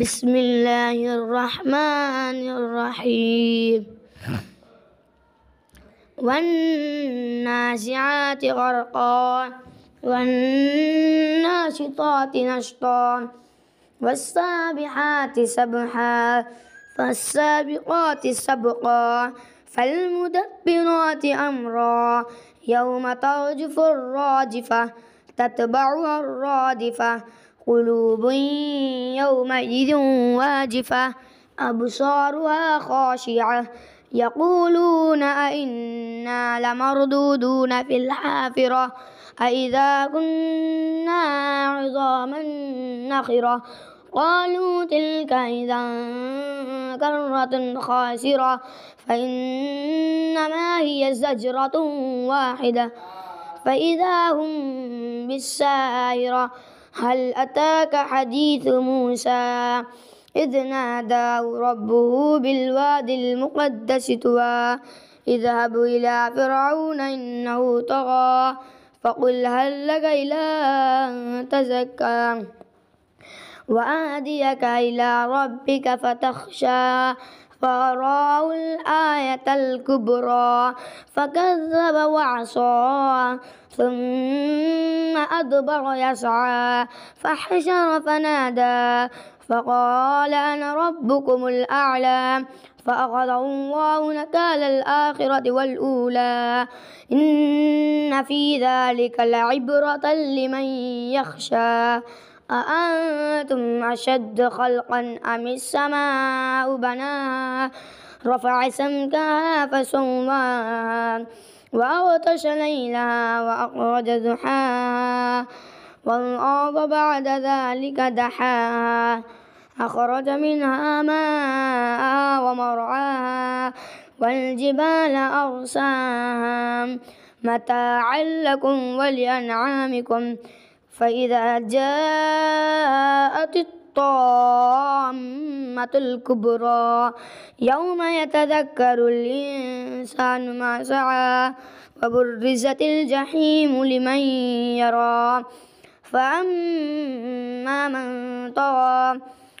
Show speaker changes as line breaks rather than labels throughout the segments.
بسم الله الرحمن الرحيم والنازعات غرقا والناشطات نشطا والسابحات سبحا فالسابقات سبقا فالمدبرات أمرا يوم ترجف الراجفة تتبعها الرادفة قلوب يومئذ واجفة أبصارها خاشعة يقولون أئنا لمردودون في الحافرة أئذا كنا عظاما نخرة قالوا تلك إذا كرة خاسرة فإنما هي زجرة واحدة فإذا هم بالساهرة هل أتاك حديث موسى إذ ناداه ربه بالوادي المقدس توا اذهب إلى فرعون إنه طغى فقل هل لك إلى أن تزكى وآديك إلى ربك فتخشى فأراه الآية الكبرى فكذب وعصى ثم أدبر يسعى فحشر فنادى فقال أنا ربكم الأعلى فأخذ الله نكال الآخرة والأولى إن في ذلك لعبرة لمن يخشى أأنتم أشد خلقا أم السماء بناها رفع سمكها فسواها وأغطش ليلها وأخرج ضحاها والأرض بعد ذلك دحاها أخرج منها ماءها ومرعاها والجبال أرساها متاعا لكم ولأنعامكم فإذا جاءت الطامة الكبرى يوم يتذكر الإنسان ما سعى وبرزت الجحيم لمن يرى فأما من طغى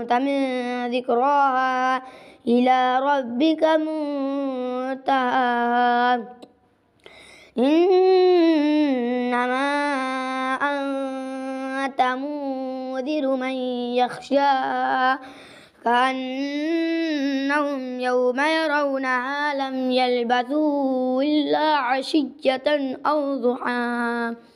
كنت من ذكراها إلى ربك منتهاها إنما أنت منذر من يخشى كأنهم يوم يرونها لم يلبثوا إلا عشية أو ضحاها